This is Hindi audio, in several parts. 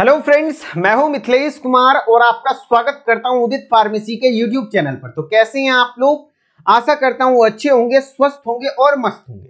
हेलो फ्रेंड्स मैं हूं मिथिलेश कुमार और आपका स्वागत करता हूं उदित फार्मेसी के यूट्यूब चैनल पर तो कैसे हैं आप लोग आशा करता हूं अच्छे होंगे स्वस्थ होंगे और मस्त होंगे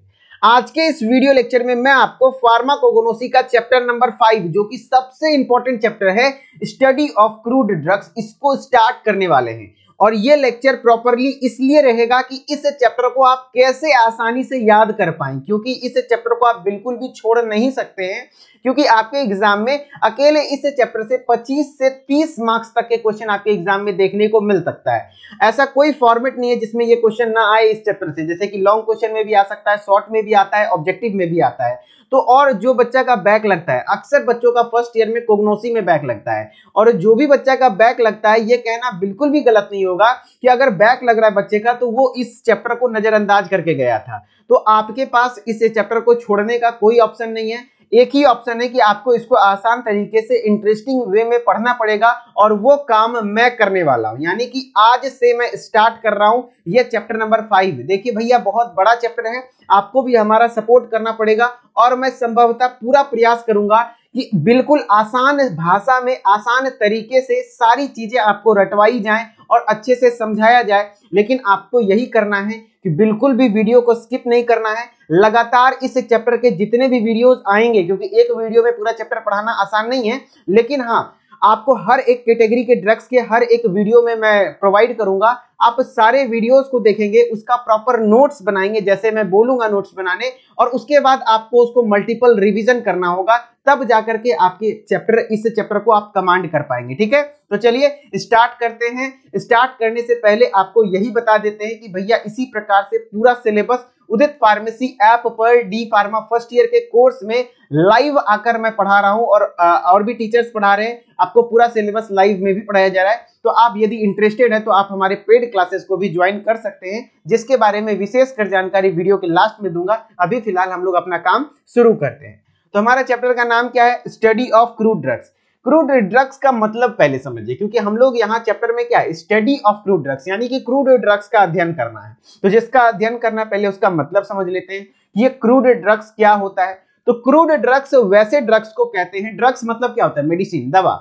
आज के इस वीडियो लेक्चर में मैं आपको फार्माकोगोनोसी का चैप्टर नंबर फाइव जो कि सबसे इंपॉर्टेंट चैप्टर है स्टडी ऑफ क्रूड ड्रग्स इसको स्टार्ट करने वाले हैं और ये लेक्चर प्रॉपरली इसलिए रहेगा कि इस चैप्टर को आप कैसे आसानी से याद कर पाए क्योंकि इस चैप्टर को आप बिल्कुल भी छोड़ नहीं सकते हैं क्योंकि आपके एग्जाम में अकेले इस चैप्टर से 25 से 30 मार्क्स तक के क्वेश्चन आपके एग्जाम में देखने को मिल सकता है ऐसा कोई फॉर्मेट नहीं है जिसमें ये क्वेश्चन ना आए इस चैप्टर से जैसे कि लॉन्ग क्वेश्चन में भी आ सकता है शॉर्ट में भी आता है ऑब्जेक्टिव में भी आता है तो और जो बच्चा का बैक लगता है अक्सर बच्चों का फर्स्ट ईयर में कोग्नोसी में बैक लगता है और जो भी बच्चा का बैक लगता है ये कहना बिल्कुल भी गलत नहीं होगा कि अगर बैक लग रहा है बच्चे का तो वो इस चैप्टर को नजरअंदाज करके गया था तो आपके पास इस चैप्टर को छोड़ने का कोई ऑप्शन नहीं है एक ही ऑप्शन है कि आपको इसको आसान तरीके से इंटरेस्टिंग वे में पढ़ना पड़ेगा और वो काम मैं करने वाला हूं यानी कि आज से मैं स्टार्ट कर रहा हूं ये चैप्टर नंबर फाइव देखिए भैया बहुत बड़ा चैप्टर है आपको भी हमारा सपोर्ट करना पड़ेगा और मैं संभवतः पूरा प्रयास करूंगा कि बिल्कुल आसान भाषा में आसान तरीके से सारी चीजें आपको रटवाई जाएं और अच्छे से समझाया जाए लेकिन आपको यही करना है कि बिल्कुल भी वीडियो को स्किप नहीं करना है लगातार इस चैप्टर के जितने भी वीडियोस आएंगे क्योंकि एक वीडियो में पूरा चैप्टर पढ़ाना आसान नहीं है लेकिन हाँ आपको हर एक कैटेगरी के ड्रग्स के हर एक वीडियो में मैं प्रोवाइड करूंगा आप सारे वीडियोस को देखेंगे उसका प्रॉपर नोट्स बनाएंगे जैसे मैं बोलूंगा नोट्स बनाने और उसके बाद आपको उसको मल्टीपल रिवीजन करना होगा तब जाकर के आपके चैप्टर इस चैप्टर को आप कमांड कर पाएंगे ठीक है तो चलिए स्टार्ट करते हैं स्टार्ट करने से पहले आपको यही बता देते हैं कि भैया इसी प्रकार से पूरा सिलेबस उदित फार्मेसी ऐप पर डी फार्मा फर्स्ट ईयर के कोर्स में लाइव आकर मैं पढ़ा रहा हूं और और भी टीचर्स पढ़ा रहे हैं आपको पूरा सिलेबस लाइव में भी पढ़ाया जा रहा है तो आप यदि इंटरेस्टेड है तो आप हमारे पेड क्लासेस को भी ज्वाइन कर सकते हैं जिसके बारे में विशेष कर जानकारी वीडियो के लास्ट में दूंगा अभी फिलहाल हम लोग अपना काम शुरू करते हैं तो हमारा चैप्टर का नाम क्या है study of crude drugs crude drugs का मतलब पहले समझिए क्योंकि हम लोग यहाँ चैप्टर में क्या स्टडी ऑफ क्रूड ड्रग्स यानी कि क्रूड ड्रग्स का अध्ययन करना है तो जिसका अध्ययन करना पहले उसका मतलब समझ लेते हैं कि ये क्रूड ड्रग्स क्या होता है तो क्रूड ड्रग्स वैसे ड्रग्स को कहते हैं ड्रग्स मतलब क्या होता है मेडिसिन दवा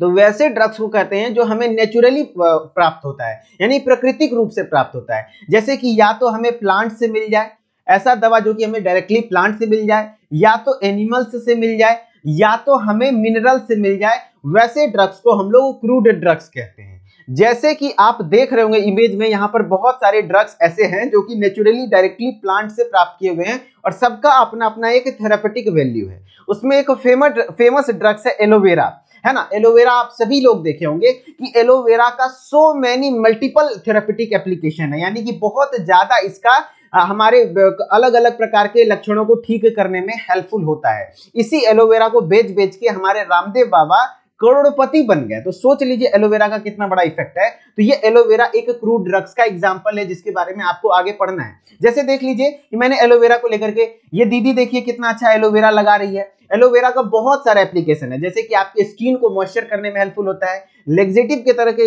तो वैसे ड्रग्स को कहते हैं जो हमें नेचुरली प्राप्त होता है यानी प्राकृतिक रूप से प्राप्त होता है जैसे कि या तो हमें प्लांट से मिल जाए ऐसा दवा जो कि हमें डायरेक्टली प्लांट से मिल जाए या तो एनिमल्स से मिल जाए या तो हमें मिनरल से मिल जाए वैसे ड्रग्स को हम लोग क्रूड ड्रग्स कहते हैं जैसे कि आप देख रहे होंगे इमेज में यहाँ पर बहुत सारे ड्रग्स ऐसे हैं जो कि नेचुरली डायरेक्टली प्लांट से प्राप्त किए हुए हैं और सबका अपना अपना एक थेरापेटिक वैल्यू है उसमें एक फेमस फेमस ड्रग्स है एलोवेरा है ना एलोवेरा आप सभी लोग देखे होंगे कि एलोवेरा का so many multiple therapeutic application है यानी कि बहुत ज्यादा इसका हमारे अलग अलग प्रकार के लक्षणों को ठीक करने में हेल्पफुल होता है इसी एलोवेरा को बेच बेच के हमारे रामदेव बाबा करोड़पति बन गए तो सोच लीजिए एलोवेरा का कितना बड़ा इफेक्ट है तो ये एलोवेरा एक क्रूड ड्रग्स का एग्जाम्पल है जिसके बारे में आपको आगे पढ़ना है जैसे देख लीजिए कि मैंने एलोवेरा को लेकर के ये दीदी देखिए कितना अच्छा एलोवेरा लगा रही है एलोवेरा का बहुत सारा एप्लीकेशन है जैसे कि आपके स्किन को मॉइस्चर करने में हेल्पफुल होता है लेग्जेटिव के तरह के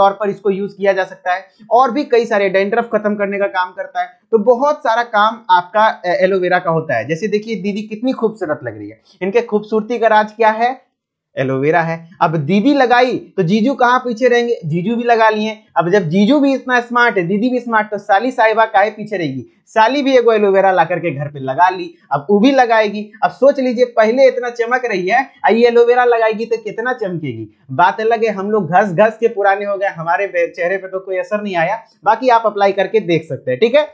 तौर पर इसको यूज किया जा सकता है और भी कई सारे डेंड्रफ खत्म करने का काम करता है तो बहुत सारा काम आपका एलोवेरा का होता है जैसे देखिए दीदी कितनी खूबसूरत लग रही है इनके खूबसूरती का राज क्या है एलोवेरा है अब दीदी लगाई तो जीजू कहाँ पीछे रहेंगे जीजू भी लगा लिए अब जब जीजू भी इतना स्मार्ट है दीदी भी स्मार्ट तो साली साहिबा काहे पीछे रहेगी साली भी एगो एलोवेरा ला करके घर पे लगा ली अब वो भी लगाएगी अब सोच लीजिए पहले इतना चमक रही है आई एलोवेरा लगाएगी तो कितना चमकेगी बात अलग है हम लोग घस घस के पुराने हो गए हमारे चेहरे पर तो कोई असर नहीं आया बाकी आप अप्लाई करके देख सकते हैं ठीक है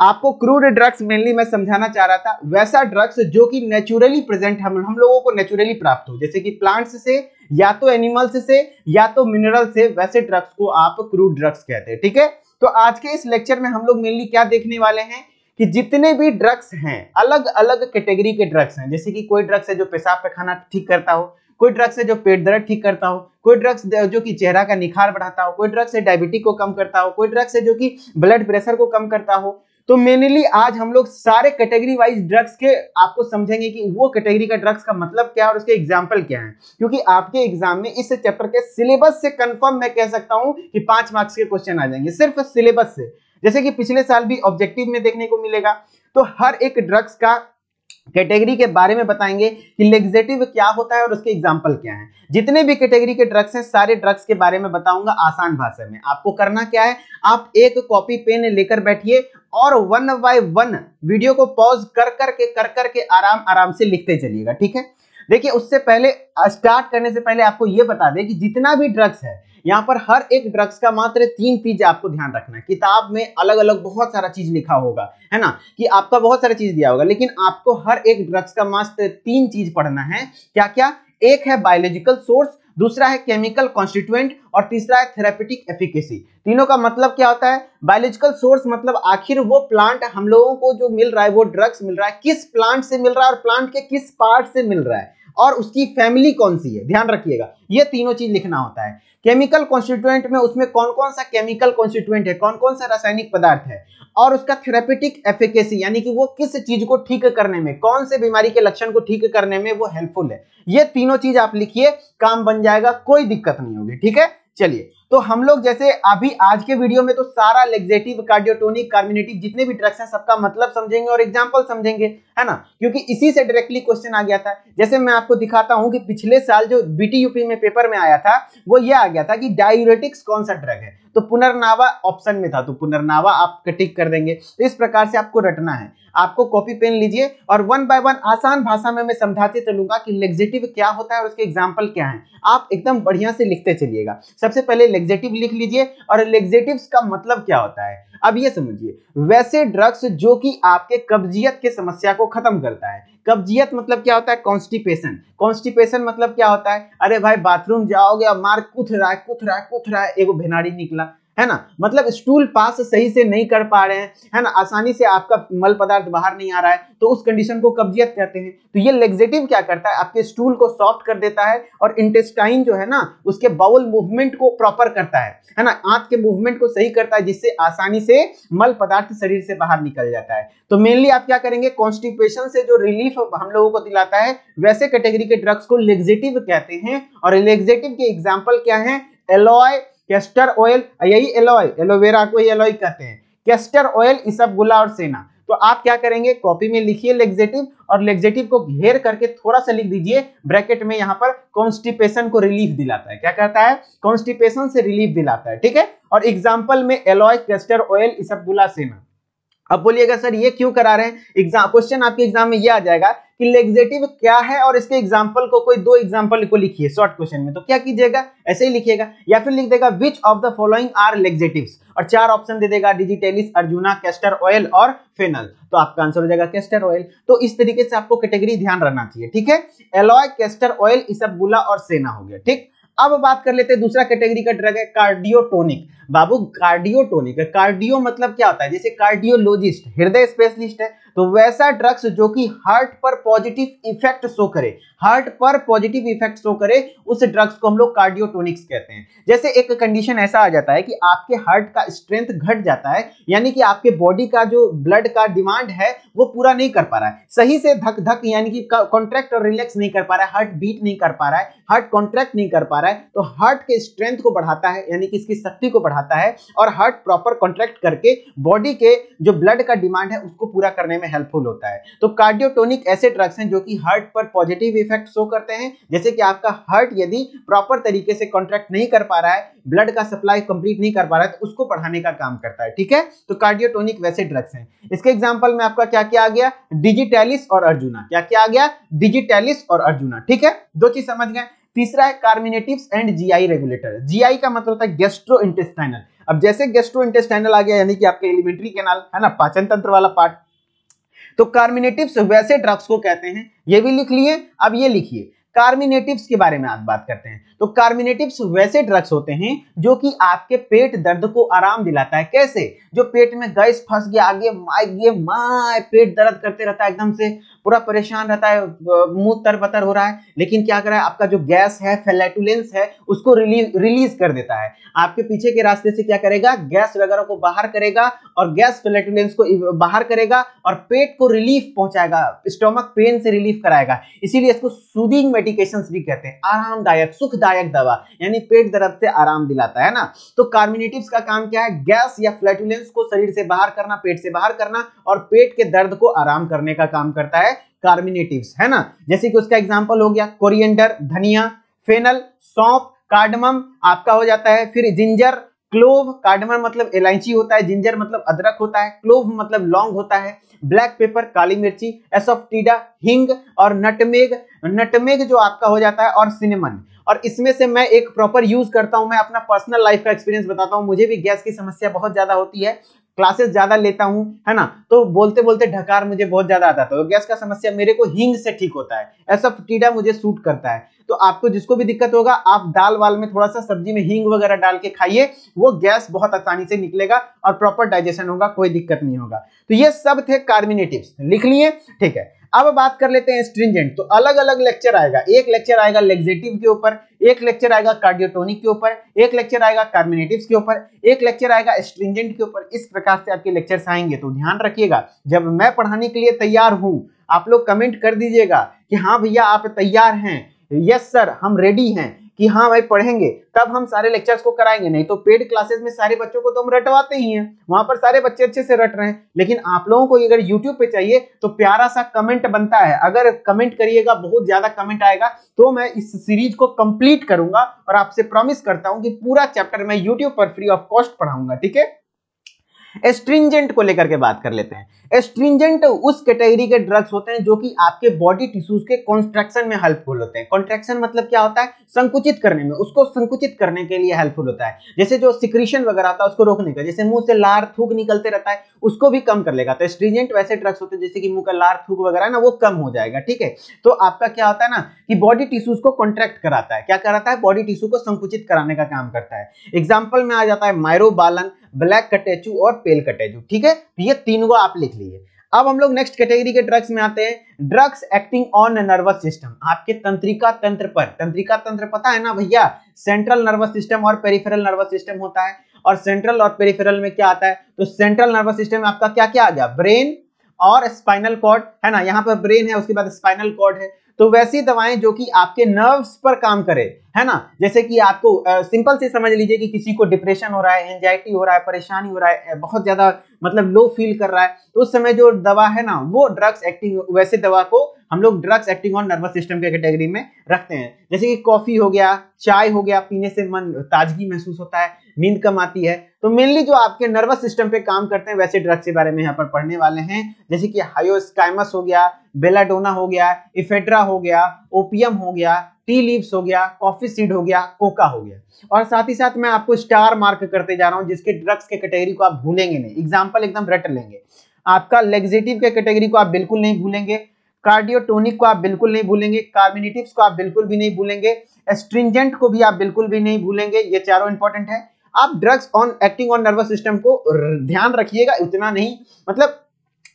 आपको क्रूड ड्रग्स मेनली मैं समझाना चाह रहा था वैसा ड्रग्स जो कि नेचुरली प्रेजेंट हम हम लोगों को नेचुरली प्राप्त हो जैसे कि प्लांट्स से या तो एनिमल्स से या तो मिनरल से वैसे ड्रग्स को आप क्रूड ड्रग्स कहते हैं ठीक है तो आज के इस लेक्चर में हम लोग मेनली क्या देखने वाले हैं कि जितने भी ड्रग्स हैं अलग अलग कैटेगरी के ड्रग्स हैं जैसे कि कोई ड्रग्स है जो पेशाब पे खाना ठीक करता हो कोई ड्रग्स है जो पेट दर्द ठीक करता हो कोई ड्रग्स जो कि चेहरा का निखार बढ़ाता हो कोई ड्रग्स है डायबिटीज को कम करता हो कोई ड्रग्स है जो कि ब्लड प्रेशर को कम करता हो तो मेनली आज हम लोग सारे कैटेगरी वाइज ड्रग्स के आपको समझेंगे कि वो कैटेगरी का ड्रग्स का मतलब क्या है और उसके एग्जाम्पल क्या है क्योंकि आपके एग्जाम में इस चैप्टर के सिलेबस से कंफर्म मैं कह सकता हूं कि पांच मार्क्स के क्वेश्चन आ जाएंगे सिर्फ सिलेबस से जैसे कि पिछले साल भी ऑब्जेक्टिव में देखने को मिलेगा तो हर एक ड्रग्स का कैटेगरी के बारे में बताएंगे कि लेग्जेटिव क्या होता है और उसके एग्जाम्पल क्या है जितने भी कैटेगरी के ड्रग्स हैं सारे ड्रग्स के बारे में बताऊंगा आसान भाषा में आपको करना क्या है आप एक कॉपी पेन लेकर बैठिए और वन बाय वन वीडियो को पॉज कर करके कर करके के आराम आराम से लिखते चलिएगा ठीक है देखिए उससे पहले स्टार्ट करने से पहले आपको ये बता दें कि जितना भी ड्रग्स है यहाँ पर हर एक ड्रग्स का मात्र तीन चीज आपको ध्यान रखना है किताब में अलग अलग बहुत सारा चीज लिखा होगा है ना कि आपका बहुत सारा चीज दिया होगा लेकिन आपको हर एक ड्रग्स का मात्र तीन चीज पढ़ना है क्या क्या एक है बायोलॉजिकल सोर्स दूसरा है केमिकल कॉन्स्टिट्यूएंट और तीसरा है थेरापेटिक एफिकेसी तीनों का मतलब क्या होता है बायोलॉजिकल सोर्स मतलब आखिर वो प्लांट हम लोगों को जो मिल रहा है वो ड्रग्स मिल रहा है किस प्लांट से मिल रहा है और प्लांट के किस पार्ट से मिल रहा है और उसकी फैमिली कौन सी है ध्यान रखिएगा ये तीनों चीज लिखना होता है केमिकल कॉन्स्टिट्यूएंट में उसमें कौन कौन सा केमिकल कॉन्स्टिट्यूएंट है कौन कौन सा रासायनिक पदार्थ है और उसका थेरापेटिक एफिकेसी यानी कि वो किस चीज को ठीक करने में कौन से बीमारी के लक्षण को ठीक करने में वो हेल्पफुल है ये तीनों चीज आप लिखिए काम बन जाएगा कोई दिक्कत नहीं होगी ठीक है चलिए तो हम लोग जैसे अभी आज के वीडियो में तो सारा लेग्जेटिव कार्डियोटोनिक कार्मिनेटिव जितने भी ड्रग्स हैं सबका मतलब समझेंगे और एग्जाम्पल समझेंगे है ना क्योंकि इसी से डायरेक्टली क्वेश्चन आ गया था जैसे मैं आपको दिखाता हूं कि पिछले साल जो बीटी यूपी में पेपर में आया था वो ये आ गया था कि डायूरेटिक्स कौन सा ड्रग है तो पुनर्नावा ऑप्शन में था तो पुनर्नावा आप टिक कर देंगे तो इस प्रकार से आपको रटना है आपको कॉपी पेन लीजिए और वन बाय वन आसान भाषा में मैं समझाते चलूंगा कि लेग्जेटिव क्या होता है और उसके एग्जाम्पल क्या है आप एकदम बढ़िया से लिखते चलिएगा सबसे पहले लेग्जेटिव लिख लीजिए और लेग्जेटिव का मतलब क्या होता है अब ये समझिए वैसे ड्रग्स जो कि आपके कब्जियत के समस्या को खत्म करता है कब्जियत मतलब क्या होता है कॉन्स्टिपेशन कॉन्स्टिपेशन मतलब क्या होता है अरे भाई बाथरूम जाओगे और मार कुथ रहा है कुथ रहा है कुथ रहा है एगो भेनाड़ी निकला है ना मतलब स्टूल पास सही से नहीं कर पा रहे हैं है ना आसानी से आपका मल पदार्थ बाहर नहीं आ रहा है तो उस कंडीशन को कब्जियत कहते हैं तो ये लेग्जेटिव क्या करता है आपके स्टूल को सॉफ्ट कर देता है और इंटेस्टाइन जो है ना उसके बाउल मूवमेंट को प्रॉपर करता है है ना आंत के मूवमेंट को सही करता है जिससे आसानी से मल पदार्थ शरीर से बाहर निकल जाता है तो मेनली आप क्या करेंगे कॉन्स्टिपेशन से जो रिलीफ हम लोगों को दिलाता है वैसे कैटेगरी के ड्रग्स को लेग्जेटिव कहते हैं और लेग्जेटिव के एग्जाम्पल क्या है एलोय कैस्टर ऑयल यही एलोय एलोवेरा को ही एलोय कहते हैं कैस्टर ऑयल इसबगुला और सेना तो आप क्या करेंगे कॉपी में लिखिए लेग्जेटिव और लेग्जेटिव को घेर करके थोड़ा सा लिख दीजिए ब्रैकेट में यहाँ पर कॉन्स्टिपेशन को रिलीफ दिलाता है क्या कहता है कॉन्स्टिपेशन से रिलीफ दिलाता है ठीक है और एग्जाम्पल में एलॉय कैस्टर ऑयल इसबगुला सेना अब बोलिएगा सर ये क्यों करा रहे हैं एग्जाम क्वेश्चन आपके एग्जाम में ये आ जाएगा कि लेग्जेटिव क्या है और इसके एग्जाम्पल को कोई दो एग्जाम्पल को लिखिए शॉर्ट क्वेश्चन में तो क्या कीजिएगा ऐसे ही लिखिएगा या फिर लिख देगा which of the following are laxatives और चार ऑप्शन दे देगा डिजिटेलिस अर्जुना कैस्टर ऑयल और फेनल तो आपका आंसर हो जाएगा कैस्टर ऑयल तो इस तरीके से आपको कैटेगरी ध्यान रखना चाहिए ठीक है एलॉय कैस्टर ऑयल इस इसबगुला और सेना हो गया ठीक अब बात कर लेते हैं दूसरा कैटेगरी का ड्रग है कार्डियोटोनिक बाबू कार्डियोटोनिक कार्डियो मतलब क्या होता है जैसे कार्डियोलॉजिस्ट हृदय स्पेशलिस्ट है तो वैसा ड्रग्स जो कि हार्ट पर पॉजिटिव इफेक्ट शो करे हार्ट पर पॉजिटिव इफेक्ट शो करे उस ड्रग्स को हम लोग कार्डियोटोनिक्स कहते हैं जैसे एक कंडीशन ऐसा आ जाता है कि आपके हार्ट का स्ट्रेंथ घट जाता है यानी कि आपके बॉडी का जो ब्लड का डिमांड है वो पूरा नहीं कर पा रहा है सही से धक धक यानी कि कॉन्ट्रैक्ट और रिलैक्स नहीं कर पा रहा है हार्ट बीट नहीं कर पा रहा है हार्ट कॉन्ट्रैक्ट नहीं कर पा रहा है तो हार्ट के स्ट्रेंथ को बढ़ाता है यानी कि इसकी शक्ति को बढ़ाता है और हार्ट प्रॉपर कॉन्ट्रैक्ट करके बॉडी के जो ब्लड का डिमांड है उसको पूरा करने में हेल्पफुल होता है तो कार्डियोटोनिक ऐसे ड्रग्स हैं जो कि हार्ट पर पॉजिटिव इफेक्ट शो करते हैं जैसे कि आपका हार्ट यदि प्रॉपर तरीके से कॉन्ट्रैक्ट नहीं कर पा रहा है ब्लड का सप्लाई कंप्लीट नहीं कर पा रहा है तो उसको बढ़ाने का काम करता है ठीक है तो कार्डियोटोनिक वैसे ड्रग्स हैं इसके एग्जाम्पल में आपका क्या क्या आ गया डिजिटेलिस और अर्जुना क्या क्या आ गया डिजिटेलिस और अर्जुना ठीक है दो चीज समझ गए तीसरा है carminative and GI regulator GI का मतलब होता है गेस्ट्रो इंटेस्टाइनल अब जैसे गेस्ट्रो इंटेस्टाइनल आ गया यानी कि आपके एलिमेंट्री कैनाल है ना पाचन तंत्र वाला पार्ट तो कार्मिनेटिव वैसे ड्रग्स को कहते हैं ये भी लिख लिए अब ये लिखिए कार्मिनेटिव्स के बारे में आज बात करते हैं तो कार्मिनेटिव्स वैसे ड्रग्स होते हैं जो कि आपके पेट दर्द को आराम दिलाता है कैसे जो पेट में गैस फंस गया आगे माए माए पेट दर्द करते रहता है एकदम से पूरा परेशान रहता है मुंह तर बतर हो रहा है लेकिन क्या कर रहा है आपका जो गैस है फेलेटुलेंस है उसको रिलीज रिलीज कर देता है आपके पीछे के रास्ते से क्या करेगा गैस वगैरह को बाहर करेगा और गैस फेलेटुलेंस को बाहर करेगा और पेट को रिलीफ पहुंचाएगा स्टोमक पेन से रिलीफ कराएगा इसीलिए इसको सुदिंग डायबिटिकेशन भी कहते हैं आरामदायक सुखदायक दवा यानी पेट दर्द से आराम दिलाता है ना तो कार्मिनेटिव का काम क्या है गैस या फ्लैटुलेंस को शरीर से बाहर करना पेट से बाहर करना और पेट के दर्द को आराम करने का काम करता है कार्मिनेटिव है ना जैसे कि उसका एग्जाम्पल हो गया कोरिएंडर धनिया फेनल सौंप कार्डमम आपका हो जाता है फिर जिंजर क्लोव कार्डमम मतलब इलायची होता है जिंजर मतलब अदरक होता है क्लोव मतलब लौंग होता है ब्लैक पेपर काली मिर्ची एसोफ्टीडा हिंग और नटमेग नटमेग जो आपका हो जाता है और सिनेमन और इसमें से मैं एक प्रॉपर यूज करता हूं मैं अपना पर्सनल लाइफ का एक्सपीरियंस बताता हूं मुझे भी गैस की समस्या बहुत ज्यादा होती है क्लासेस ज्यादा लेता हूँ है ना तो बोलते बोलते ढकार मुझे बहुत ज्यादा आता था तो गैस का समस्या मेरे को हिंग से ठीक होता है ऐसा टीडा मुझे सूट करता है तो आपको जिसको भी दिक्कत होगा आप दाल वाल में थोड़ा सा सब्जी में हींग वगैरह डाल के खाइए वो गैस बहुत आसानी से निकलेगा और प्रॉपर डाइजेशन होगा कोई दिक्कत नहीं होगा तो ये सब थे कार्बिनेटिव्स लिख लिए ठीक है अब बात कर लेते हैं स्ट्रिंजेंट तो अलग अलग लेक्चर आएगा एक लेक्चर आएगा लेग्जेटिव के ऊपर एक लेक्चर आएगा कार्डियोटोनिक के ऊपर एक लेक्चर आएगा कार्मिनेटिव के ऊपर एक लेक्चर आएगा स्ट्रिंजेंट के ऊपर इस प्रकार से आपके लेक्चर्स आएंगे तो ध्यान रखिएगा जब मैं पढ़ाने के लिए तैयार हूँ आप लोग कमेंट कर दीजिएगा कि हाँ भैया आप तैयार हैं यस सर हम रेडी हैं कि हाँ भाई पढ़ेंगे तब हम सारे लेक्चर्स को कराएंगे नहीं तो पेड क्लासेस में सारे बच्चों को तो हम रटवाते ही हैं वहां पर सारे बच्चे अच्छे से रट रहे हैं लेकिन आप लोगों को अगर यूट्यूब पे चाहिए तो प्यारा सा कमेंट बनता है अगर कमेंट करिएगा बहुत ज्यादा कमेंट आएगा तो मैं इस सीरीज को कंप्लीट करूंगा और आपसे प्रॉमिस करता हूं कि पूरा चैप्टर मैं यूट्यूब पर फ्री ऑफ कॉस्ट पढ़ाऊंगा ठीक है एस्ट्रिंजेंट को लेकर के बात कर लेते हैं एस्ट्रिंजेंट उस कैटेगरी के ड्रग्स होते हैं जो कि आपके बॉडी टिश्यूज के कॉन्स्ट्रक्शन में हेल्पफुल होते हैं कॉन्ट्रेक्शन मतलब क्या होता है संकुचित करने में उसको संकुचित करने के लिए हेल्पफुल होता है जैसे जो सिक्रीशन वगैरह आता है उसको रोकने का जैसे मुंह से लार थूक निकलते रहता है उसको भी कम कर लेगा तो एस्ट्रिंजेंट वैसे ड्रग्स होते हैं जैसे कि मुंह का लार थूक वगैरह ना वो कम हो जाएगा ठीक है तो आपका क्या होता है ना कि बॉडी टिश्यूज को कॉन्ट्रैक्ट कराता है क्या कराता है बॉडी टिश्यू को संकुचित कराने का काम करता है एग्जाम्पल में आ जाता है मायरोबालन ब्लैक कटेचू और पेल कटेजू ठीक है तो ये तीन को आप लिख लीजिए अब हम लोग नेक्स्ट कैटेगरी के ड्रग्स में आते हैं drugs acting on nervous system आपके तंत्रिका तंत्र पर तंत्रिका तंत्र पता है ना भैया सेंट्रल नर्वस सिस्टम और पेरिफेरल नर्वस सिस्टम होता है और सेंट्रल और पेरिफेरल में क्या आता है तो सेंट्रल नर्वस सिस्टम में आपका क्या क्या आ गया ब्रेन और स्पाइनल कॉर्ड है ना यहाँ पर ब्रेन है उसके बाद स्पाइनल कॉर्ड है तो वैसी दवाएं जो कि आपके नर्व्स पर काम करे है ना जैसे कि आपको सिंपल से समझ लीजिए कि किसी को डिप्रेशन हो रहा है एंजाइटी हो रहा है परेशानी हो रहा है बहुत ज़्यादा मतलब लो फील कर रहा है तो उस समय जो दवा है ना वो ड्रग्स एक्टिव वैसे दवा को हम लोग drugs acting on nervous system के कैटेगरी में रखते हैं जैसे कि कॉफी हो गया चाय हो गया पीने से मन ताजगी महसूस होता है नींद कम आती है तो मेनली जो आपके नर्वस सिस्टम पे काम करते हैं वैसे ड्रग्स के बारे में यहाँ पर पढ़ने वाले हैं जैसे कि हायोस्काइमस हो गया बेलाडोना हो गया इफेड्रा हो गया ओपियम हो गया टी लीव्स हो गया कॉफी सीड हो गया कोका हो गया और साथ ही साथ मैं आपको स्टार मार्क करते जा रहा हूँ जिसके ड्रग्स के कैटेगरी को आप भूलेंगे नहीं एग्जाम्पल एकदम रट लेंगे आपका लेग्जेटिव के कैटेगरी को आप बिल्कुल नहीं भूलेंगे कार्डियोटोनिक को आप बिल्कुल नहीं भूलेंगे कार्बिनेटिक्स को आप बिल्कुल भी नहीं भूलेंगे एस्ट्रिंजेंट को भी आप बिल्कुल भी नहीं भूलेंगे ये चारों इंपॉर्टेंट है आप drugs on acting on nervous system को ध्यान रखिएगा उतना नहीं मतलब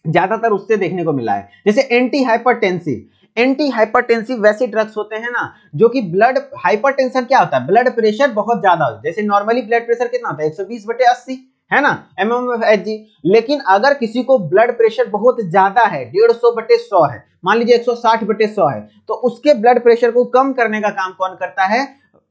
ज्यादातर उससे देखने को मिला है जैसे एंटी हाइपरटेंसिव एंटी हाइपरटेंसिव वैसे ड्रग्स होते हैं ना जो कि ब्लड हाइपरटेंशन क्या होता है ब्लड प्रेशर बहुत ज्यादा होता है जैसे नॉर्मली ब्लड प्रेशर कितना होता है 120 बटे अस्सी है ना M M F H G लेकिन अगर किसी को ब्लड प्रेशर बहुत ज्यादा है डेढ़ सौ बटे सौ है मान लीजिए एक सौ साठ बटे सौ है तो उसके ब्लड प्रेशर को कम करने का काम कौन करता है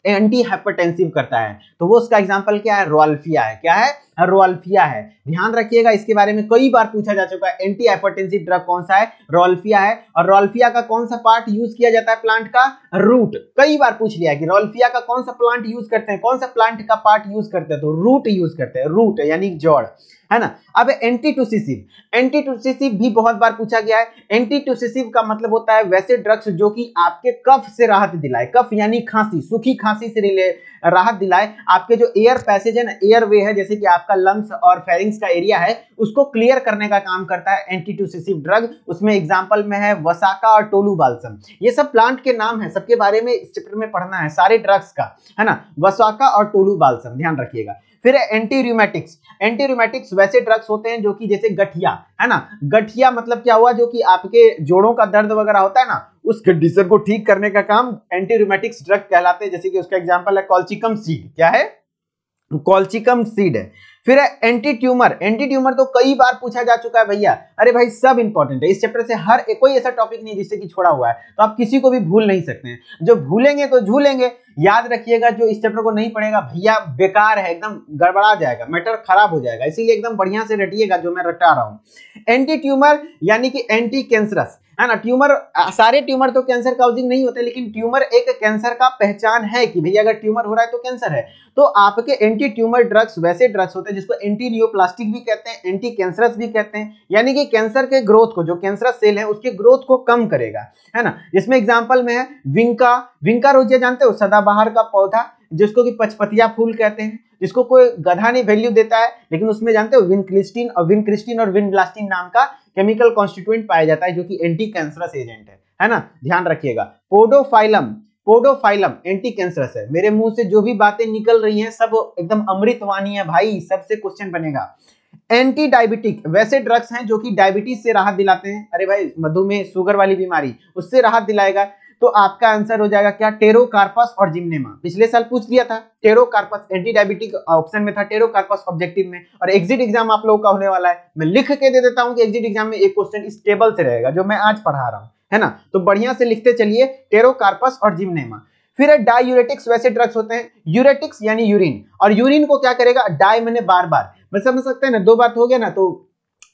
एंटी हाइपरटेंसिव करता है तो वो उसका एग्जाम्पल क्या है रोल्फिया है क्या है रोल्फिया है ध्यान रखिएगा इसके बारे में कई बार पूछा जा चुका है एंटी हाइपरटेंसिव ड्रग कौन सा है रोल्फिया है और रोल्फिया का कौन सा पार्ट यूज किया जाता है प्लांट का रूट कई बार पूछ लिया कि रोल्फिया का कौन सा प्लांट यूज करते हैं कौन सा प्लांट का पार्ट यूज करते हैं तो रूट यूज करते हैं रूट यानी जड़ है ना अब एंटीटूसिसिव एंटीटूसिसिव भी बहुत बार पूछा गया है एंटीटूसिसिव का मतलब होता है वैसे ड्रग्स जो कि आपके कफ से राहत दिलाए कफ यानी खांसी सूखी खांसी से राहत दिलाए आपके जो एयर पैसेज है ना एयर वे है जैसे कि आप आपका लंग्स और फेरिंग्स का एरिया है उसको क्लियर करने का काम करता है एंटी ड्रग उसमें एग्जाम्पल में है वसाका और टोलू बाल्सम ये सब प्लांट के नाम है सबके बारे में इस चैप्टर में पढ़ना है सारे ड्रग्स का है ना वसाका और टोलू बाल्सम ध्यान रखिएगा फिर एंटी रूमेटिक्स एंटी रूमेटिक्स वैसे ड्रग्स होते हैं जो कि जैसे गठिया है ना गठिया मतलब क्या हुआ जो कि आपके जोड़ों का दर्द वगैरह होता है ना उस कंडीशन को ठीक करने का काम एंटी रूमेटिक्स ड्रग कहलाते हैं जैसे कि उसका एग्जांपल है कॉल्चिकम सीड क्या है कॉल्चिकम सीड है फिर है एंटी ट्यूमर एंटी ट्यूमर तो कई बार पूछा जा चुका है भैया अरे भाई सब इंपॉर्टेंट है इस चैप्टर से हर एक कोई ऐसा टॉपिक नहीं जिससे कि छोड़ा हुआ है तो आप किसी को भी भूल नहीं सकते हैं जो भूलेंगे तो झूलेंगे याद रखिएगा जो इस चैप्टर को नहीं पढ़ेगा भैया बेकार है एकदम गड़बड़ा जाएगा मैटर खराब हो जाएगा इसीलिए एकदम बढ़िया से रटिएगा जो मैं रटा रहा हूँ एंटी ट्यूमर यानी कि एंटी कैंसरस है ना ट्यूमर सारे ट्यूमर तो कैंसर काउजिंग नहीं होते लेकिन ट्यूमर एक कैंसर का पहचान है कि भैया अगर ट्यूमर हो रहा है तो कैंसर है तो आपके एंटी ट्यूमर ड्रग्स वैसे ड्रग्स होते हैं जिसको एंटी नियोप्लास्टिक भी कहते हैं एंटी कैंसरस भी कहते हैं यानी कि कैंसर के ग्रोथ को जो कैंसरस सेल है उसके ग्रोथ को कम करेगा है ना इसमें एग्जाम्पल में है विंका विंका रोजिया जानते हो सदाबहार का पौधा जिसको कि पचपतिया फूल कहते हैं जिसको कोई गधा नहीं वैल्यू देता है लेकिन उसमें जानते हो विनक्रिस्टिन और विनक्रिस्टिन और विनब्लास्टिन नाम का केमिकल कॉन्स्टिट्यूएंट पाया जाता है जो कि एंटी कैंसरस एजेंट है है ना ध्यान रखिएगा पोडोफाइलम पोडोफाइलम एंटी कैंसरस है मेरे मुंह से जो भी बातें निकल रही हैं सब एकदम अमृतवाणी है भाई सबसे क्वेश्चन बनेगा एंटी डायबिटिक वैसे ड्रग्स हैं जो कि डायबिटीज से राहत दिलाते हैं अरे भाई मधुमेह शुगर वाली बीमारी उससे राहत दिलाएगा तो आपका आंसर हो जाएगा क्या टेरोकार्पस और जिम्नेमा पिछले साल पूछ लिया था टेरोकार्पस एंटी डायबिटिक ऑप्शन में था टेरोकार्पस ऑब्जेक्टिव में और एग्जिट एग्जाम आप लोगों का होने वाला है मैं लिख के दे देता हूँ कि एग्जिट एग्जाम में एक क्वेश्चन इस टेबल से रहेगा जो मैं आज पढ़ा रहा हूँ है ना तो बढ़िया से लिखते चलिए टेरोकार्पस और जिम्नेमा फिर डायूरेटिक्स वैसे ड्रग्स होते हैं यूरेटिक्स यानी यूरिन और यूरिन को क्या करेगा डाई मैंने बार बार मैं समझ सकते हैं ना दो बार हो गया ना तो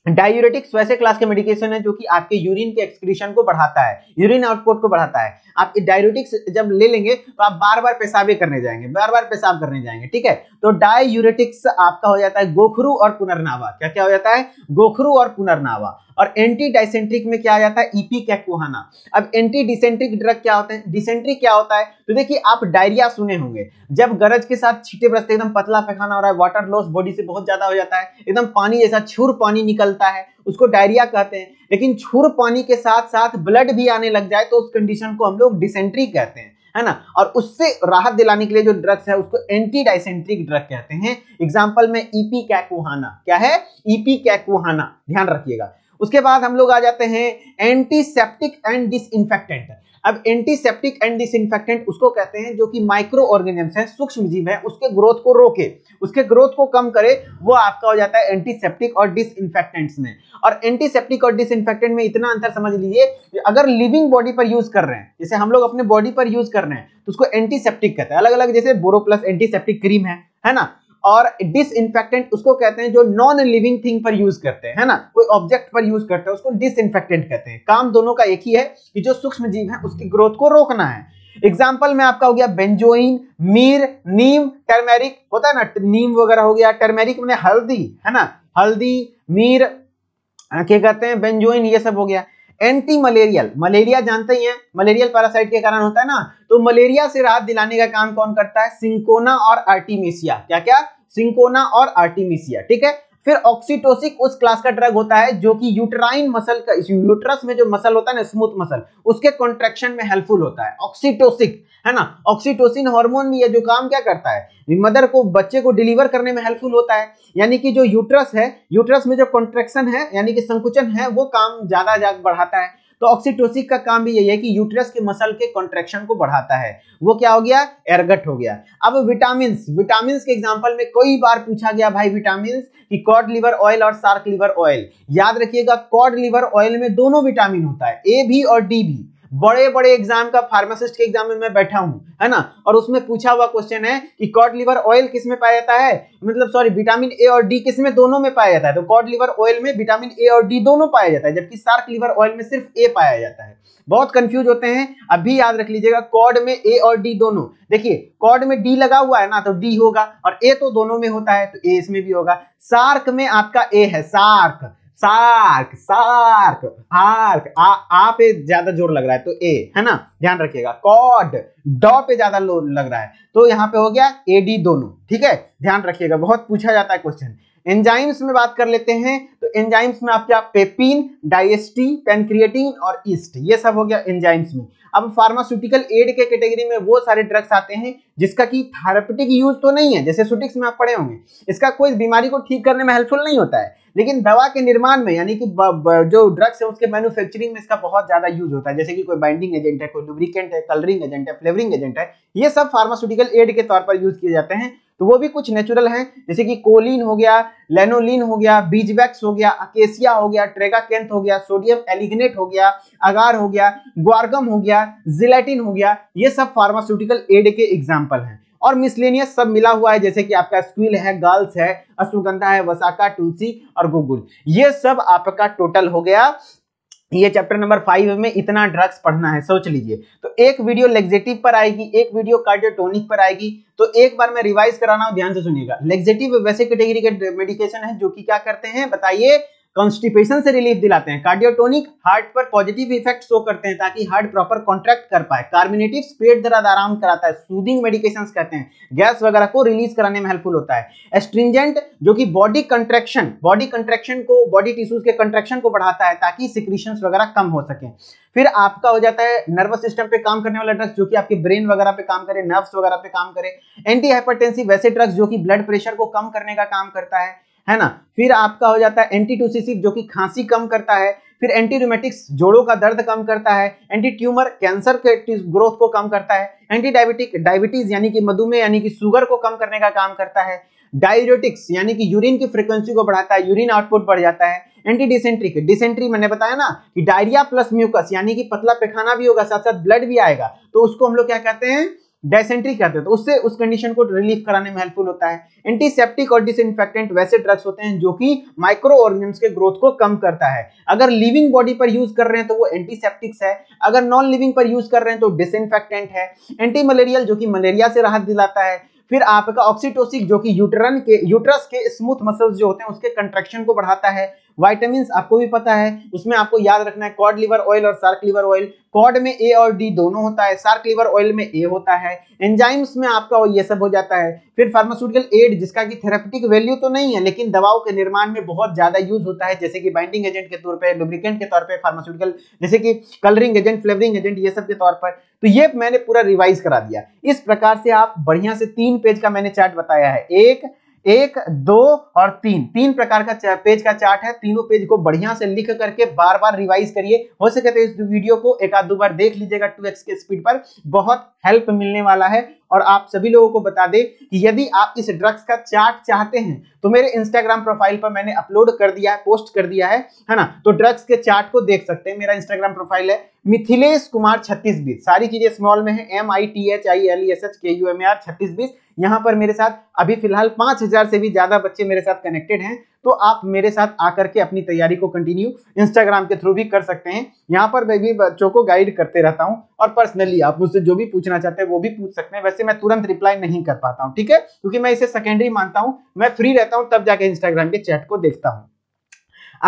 डायूरेटिक्स वैसे क्लास के मेडिकेशन है जो कि आपके यूरिन के एक्सक्रीशन को बढ़ाता है यूरिन आउटपुट को बढ़ाता है आप डायूरेटिक्स जब ले लेंगे तो आप बार बार पेशाबे करने जाएंगे बार बार पेशाब करने जाएंगे ठीक है तो डायूरेटिक्स आपका हो जाता है गोखरू और पुनर्नावा क्या क्या हो जाता है गोखरू और पुनर्नावा और एंटी डायसेंट्रिक में क्या आ जाता है ईपी e कैकुहाना अब एंटी डिसेंट्रिक ड्रग क्या होता है डिसेंट्रिक क्या होता है तो देखिए आप डायरिया सुने होंगे जब गरज के साथ छीटे बरसते एकदम पतला पैखाना हो रहा है वाटर लॉस बॉडी से बहुत ज्यादा हो जाता है एकदम पानी जैसा छुर पानी निकलता है उसको डायरिया कहते हैं लेकिन छुर पानी के साथ साथ ब्लड भी आने लग जाए तो उस कंडीशन को हम लोग डिसेंट्री कहते हैं है ना और उससे राहत दिलाने के लिए जो ड्रग्स है उसको एंटी डायसेंट्रिक ड्रग कहते हैं एग्जाम्पल में ईपी e कैकुहाना क्या है ईपी e कैकुहाना ध्यान रखिएगा उसके बाद हम लोग आ जाते हैं एंटीसेप्टिक एंड डिसइंफेक्टेंट अब एंटीसेप्टिक एंड डिसइंफेक्टेंट उसको कहते हैं जो कि माइक्रो ऑर्गेनिजम्स है सूक्ष्म जीव है उसके ग्रोथ को रोके उसके ग्रोथ को कम करे वो आपका हो जाता है एंटीसेप्टिक और डिसइंफेक्टेंट्स में और एंटीसेप्टिक और डिसइंफेक्टेंट में इतना अंतर समझ लीजिए अगर लिविंग बॉडी पर यूज कर रहे हैं जैसे हम लोग अपने बॉडी पर यूज कर रहे हैं तो उसको एंटीसेप्टिक कहते हैं अलग अलग जैसे बोरोप्लस एंटीसेप्टिक क्रीम है है ना और डिसइंफेक्टेंट उसको कहते हैं जो नॉन लिविंग थिंग पर यूज करते हैं है ना कोई ऑब्जेक्ट पर यूज करते हैं उसको इनफेक्टेंट कहते हैं काम दोनों का एक ही है कि जो सूक्ष्म जीव है उसकी ग्रोथ को रोकना है एग्जाम्पल में आपका हो गया बेंजोइन मीर नीम टर्मेरिक होता है ना नीम वगैरह हो गया टर्मेरिक मैंने हल्दी है ना हल्दी मीर क्या कहते हैं बेंजोइन ये सब हो गया एंटी मलेरियल मलेरिया जानते ही हैं मलेरियल पैरासाइट के कारण होता है ना तो मलेरिया से राहत दिलाने का काम कौन करता है सिंकोना और आर्टिमिसिया क्या क्या सिंकोना और आर्टिमिसिया ठीक है फिर ऑक्सीटोसिक उस क्लास का ड्रग होता है जो कि यूटराइन मसल का यूट्रस में जो मसल होता है ना स्मूथ मसल उसके कॉन्ट्रेक्शन में हेल्पफुल होता है ऑक्सीटोसिक है ना ऑक्सीटोसिन हार्मोन भी है जो काम क्या करता है मदर को बच्चे को डिलीवर करने में हेल्पफुल होता है यानी कि जो यूट्रस है यूट्रस में जो कॉन्ट्रेक्शन है यानी कि संकुचन है वो काम ज्यादा बढ़ाता है तो ऑक्सीटोसिक का काम भी यही है कि यूट्रस के मसल के कॉन्ट्रेक्शन को बढ़ाता है वो क्या हो गया एरगट हो गया अब विटामिन विटामिन के एग्जाम्पल में कई बार पूछा गया भाई विटामिन कि कॉड लिवर ऑयल और सार्क लिवर ऑयल याद रखिएगा कॉड लिवर ऑयल में दोनों विटामिन होता है ए भी और डी भी बड़े बड़े एग्जाम का फार्मासिस्ट के एग्जाम में मैं बैठा हूं है ना और उसमें पूछा हुआ क्वेश्चन है कि कॉड लिवर ऑयल किस में पाया जाता है मतलब सॉरी विटामिन ए और डी किस में दोनों में पाया जाता है तो कॉड लिवर ऑयल में विटामिन ए और डी दोनों पाया जाता है जबकि सार्क लिवर ऑयल में सिर्फ ए पाया जाता है बहुत कंफ्यूज होते हैं अभी याद रख लीजिएगा कॉड में ए और डी दोनों देखिए कॉड में डी लगा हुआ है ना तो डी होगा और ए तो दोनों में होता है तो ए इसमें भी होगा सार्क में आपका ए है सार्क सार्क सार्क आर्क आ, आ पे ज्यादा जोर लग रहा है तो ए है ना ध्यान रखिएगा कॉड डॉ पे ज्यादा लग रहा है तो यहाँ पे हो गया एडी दोनों ठीक है ध्यान रखिएगा बहुत पूछा जाता है क्वेश्चन एंजाइम्स में बात कर लेते हैं तो एंजाइम्स में क्या पेपिन डाइएस्टी पेनक्रिएटिन और ईस्ट ये सब हो गया एंजाइम्स में अब फार्मास्यूटिकल एड के कैटेगरी में वो सारे ड्रग्स आते हैं जिसका कि थेरापेटिक यूज तो नहीं है जैसे सुटिक्स में आप पढ़े होंगे इसका कोई बीमारी को ठीक करने में हेल्पफुल नहीं होता है लेकिन दवा के निर्माण में यानी कि जो ड्रग्स है उसके मैन्युफैक्चरिंग में इसका बहुत ज्यादा यूज होता है जैसे कि कोई बाइंडिंग एजेंट है कोई लुब्रिकेंट है कलरिंग एजेंट है फ्लेवरिंग एजेंट है ये सब फार्मास्यूटिकल एड के तौर पर यूज किए जाते हैं तो वो भी कुछ नेचुरल हैं जैसे कि कोलिन हो गया लेनोलिन हो गया बीजवैक्स हो गया अकेसिया हो गया ट्रेगाकेंथ हो गया सोडियम एलिग्नेट हो गया अगार हो गया ग्वारगम हो गया जिलेटिन हो गया ये सब फार्मास्यूटिकल एड के एग्जाम्पल हैं और मिसलेनियस सब मिला हुआ है जैसे कि आपका स्क्विल है गर्ल्स है अश्वगंधा है वसाका तुलसी और गुगुल ये सब आपका टोटल हो गया ये चैप्टर नंबर फाइव में इतना ड्रग्स पढ़ना है सोच लीजिए तो एक वीडियो लेग्जेटिव पर आएगी एक वीडियो कार्डियोटोनिक पर आएगी तो एक बार मैं रिवाइज कराना ध्यान से सुनिएगा लेग्जेटिव वैसे कैटेगरी के मेडिकेशन है जो कि क्या करते हैं बताइए कॉन्स्टिपेशन से रिलीफ दिलाते हैं कार्डियोटोनिक हार्ट पर पॉजिटिव इफेक्ट शो करते हैं ताकि हार्ट प्रॉपर कॉन्ट्रैक्ट कर पाए कार्बिनेटिव पेट दर्द आराम कराता है सूदिंग मेडिकेशन कहते हैं गैस वगैरह को रिलीज कराने में हेल्पफुल होता है एस्ट्रिंजेंट जो कि बॉडी कंट्रेक्शन बॉडी कंट्रेक्शन को बॉडी टिश्यूज के कंट्रेक्शन को बढ़ाता है ताकि सिक्रीशन वगैरह कम हो सके फिर आपका हो जाता है नर्वस सिस्टम पे काम करने वाला ड्रग्स जो कि आपके ब्रेन वगैरह पे काम करे नर्व्स वगैरह पे काम करे एंटी हाइपरटेंसिव वैसे ड्रग्स जो कि ब्लड प्रेशर को कम करने का काम करता है है ना फिर आपका हो जाता है एंटी टूसिसिव जो कि खांसी कम करता है फिर एंटी रूमेटिक्स जोड़ों का दर्द कम करता है एंटी ट्यूमर कैंसर के ग्रोथ को कम करता है एंटी डायबिटिक डायबिटीज यानी कि मधुमेह यानी कि शुगर को कम करने का काम करता है डायरेटिक्स यानी कि यूरिन की फ्रीक्वेंसी को बढ़ाता है यूरिन आउटपुट बढ़ जाता है एंटी डिसेंट्रिक डिसेंट्री मैंने बताया ना कि डायरिया प्लस म्यूकस यानी कि पतला पेखाना भी होगा साथ साथ ब्लड भी आएगा तो उसको हम लोग क्या कहते हैं डायसेंट्री कहते हैं तो उससे उस कंडीशन को रिलीफ कराने में हेल्पफुल होता है एंटीसेप्टिक और डिसइंफेक्टेंट वैसे ड्रग्स होते हैं जो कि माइक्रो ऑर्गेनिम्स के ग्रोथ को कम करता है अगर लिविंग बॉडी पर यूज कर रहे हैं तो वो एंटीसेप्टिक्स है अगर नॉन लिविंग पर यूज कर रहे हैं तो डिसइंफेक्टेंट है एंटी मलेरियल जो कि मलेरिया से राहत दिलाता है फिर आपका ऑक्सीटोसिक जो कि यूटरन के यूटरस के स्मूथ मसल्स जो होते हैं उसके कंट्रैक्शन को बढ़ाता है वाइटामिन आपको भी पता है उसमें आपको याद रखना है कॉड लिवर ऑयल और सार्क लिवर ऑयल कॉड में ए और डी दोनों होता है सार्क लिवर ऑयल में ए होता है एंजाइम्स में आपका ये सब हो जाता है फिर फार्मास्यूटिकल एड जिसका कि थेरापेटिक वैल्यू तो नहीं है लेकिन दवाओं के निर्माण में बहुत ज्यादा यूज होता है जैसे कि बाइंडिंग एजेंट के तौर पर लुब्रिकेंट के तौर पर फार्मास्यूटिकल जैसे कि कलरिंग एजेंट फ्लेवरिंग एजेंट ये सब के तौर पर तो ये मैंने पूरा रिवाइज करा दिया इस प्रकार से आप बढ़िया से तीन पेज का मैंने चार्ट बताया है एक एक दो और तीन तीन प्रकार का पेज का चार्ट है तीनों पेज को बढ़िया से लिख करके बार बार रिवाइज करिए हो सके तो इस वीडियो को एक आध दो बार देख लीजिएगा टू एक्स के स्पीड पर बहुत हेल्प मिलने वाला है और आप सभी लोगों को बता दे कि यदि आप इस ड्रग्स का चार्ट चाहते हैं तो मेरे इंस्टाग्राम प्रोफाइल पर मैंने अपलोड कर दिया है पोस्ट कर दिया है है ना तो ड्रग्स के चार्ट को देख सकते हैं मेरा इंस्टाग्राम प्रोफाइल है मिथिलेश कुमार छत्तीस बीस सारी चीजें स्मॉल में है M I T H I L S e H K U M R छत्तीस बीस यहाँ पर मेरे साथ अभी फिलहाल पांच हजार से भी ज्यादा बच्चे मेरे साथ कनेक्टेड हैं तो आप मेरे साथ आकर के अपनी तैयारी को कंटिन्यू इंस्टाग्राम के थ्रू भी कर सकते हैं यहाँ पर मैं भी बच्चों को गाइड करते रहता हूँ और पर्सनली आप मुझसे जो भी पूछना चाहते हैं वो भी पूछ सकते हैं वैसे मैं तुरंत रिप्लाई नहीं कर पाता हूँ ठीक है क्योंकि मैं इसे सेकेंडरी मानता हूँ मैं फ्री रहता हूँ तब जाके इंस्टाग्राम के चैट को देखता हूँ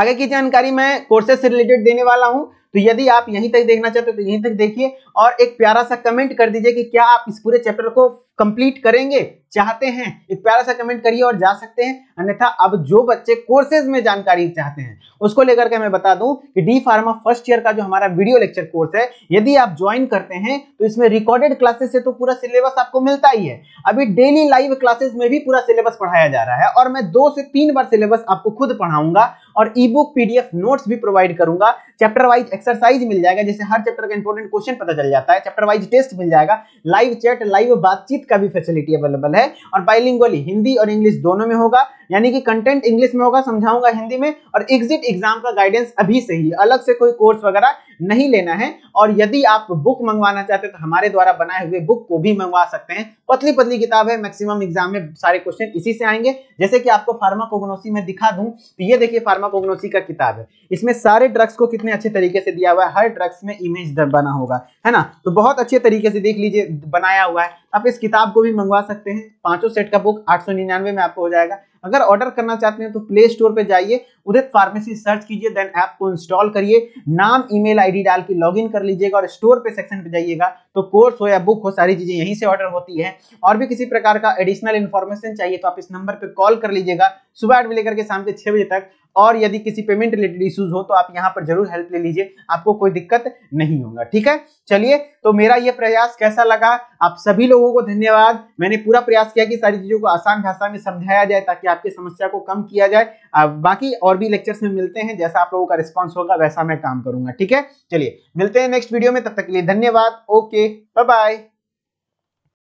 आगे की जानकारी मैं कोर्सेज से रिलेटेड देने वाला हूँ तो यदि आप यहीं तक देखना चाहते हो तो यहीं तक देखिए और एक प्यारा सा कमेंट कर दीजिए कि क्या आप इस पूरे चैप्टर को कंप्लीट करेंगे चाहते हैं एक प्यारा सा कमेंट करिए और जा सकते हैं अन्यथा अब जो बच्चे कोर्सेज में जानकारी चाहते हैं उसको लेकर के मैं बता दूं कि डी फार्मा फर्स्ट ईयर का जो हमारा वीडियो लेक्चर कोर्स है यदि आप ज्वाइन करते हैं तो इसमें रिकॉर्डेड क्लासेस से तो पूरा सिलेबस आपको मिलता ही है अभी डेली लाइव क्लासेस में भी पूरा सिलेबस पढ़ाया जा रहा है और मैं दो से तीन बार सिलेबस आपको खुद पढ़ाऊंगा और ई बुक पीडीएफ नोट्स भी प्रोवाइड करूंगा चैप्टर वाइज एक्सरसाइज मिल जाएगा जैसे हर चैप्टर का इंपॉर्टेंट क्वेश्चन पता चल जाता है चैप्टर वाइज टेस्ट मिल जाएगा लाइव चैट लाइव बातचीत का भी फैसिलिटी अवेलेबल है और बाइलिंगली हिंदी और इंग्लिश दोनों में होगा यानी कि कंटेंट इंग्लिश में होगा समझाऊंगा हिंदी में और एग्जिट एग्जाम का गाइडेंस अभी से ही अलग से कोई कोर्स वगैरह नहीं लेना है और यदि आप बुक मंगवाना चाहते हैं तो हमारे द्वारा बनाए हुए बुक को भी मंगवा सकते हैं पतली पतली किताब है मैक्सिमम एग्जाम में सारे क्वेश्चन इसी से आएंगे जैसे कि आपको फार्माकोग्नोसी में दिखा दूं तो ये देखिए फार्माकोग्नोसी का किताब है इसमें सारे ड्रग्स को कितने अच्छे तरीके से दिया हुआ है हर ड्रग्स में इमेज बना होगा है ना तो बहुत अच्छे तरीके से देख लीजिए बनाया हुआ है आप इस किताब को भी मंगवा सकते हैं पांचों सेट का बुक आठ में आपको हो जाएगा अगर ऑर्डर करना चाहते हैं तो प्ले स्टोर पर जाइए उदित फार्मेसी सर्च कीजिए देन ऐप को इंस्टॉल करिए नाम ईमेल आईडी डाल के लॉगिन कर लीजिएगा और स्टोर पे सेक्शन पे जाइएगा तो कोर्स हो या बुक हो सारी चीजें यहीं से ऑर्डर होती है और भी किसी प्रकार का एडिशनल इन्फॉर्मेशन चाहिए तो आप इस नंबर पर कॉल कर लीजिएगा सुबह आठ बजे लेकर के शाम के छह बजे तक और यदि किसी पेमेंट रिलेटेड इश्यूज हो तो आप यहाँ पर जरूर हेल्प ले लीजिए आपको कोई दिक्कत नहीं होगा ठीक है चलिए तो मेरा ये प्रयास कैसा लगा आप सभी लोगों को धन्यवाद मैंने पूरा प्रयास किया कि सारी चीजों को आसान भाषा में समझाया जाए ताकि आपकी समस्या को कम किया जाए बाकी और भी लेक्चर्स में मिलते हैं जैसा आप लोगों का रिस्पॉन्स होगा वैसा मैं काम करूंगा ठीक है चलिए मिलते हैं नेक्स्ट वीडियो में तब तक के लिए धन्यवाद ओके बाय बाय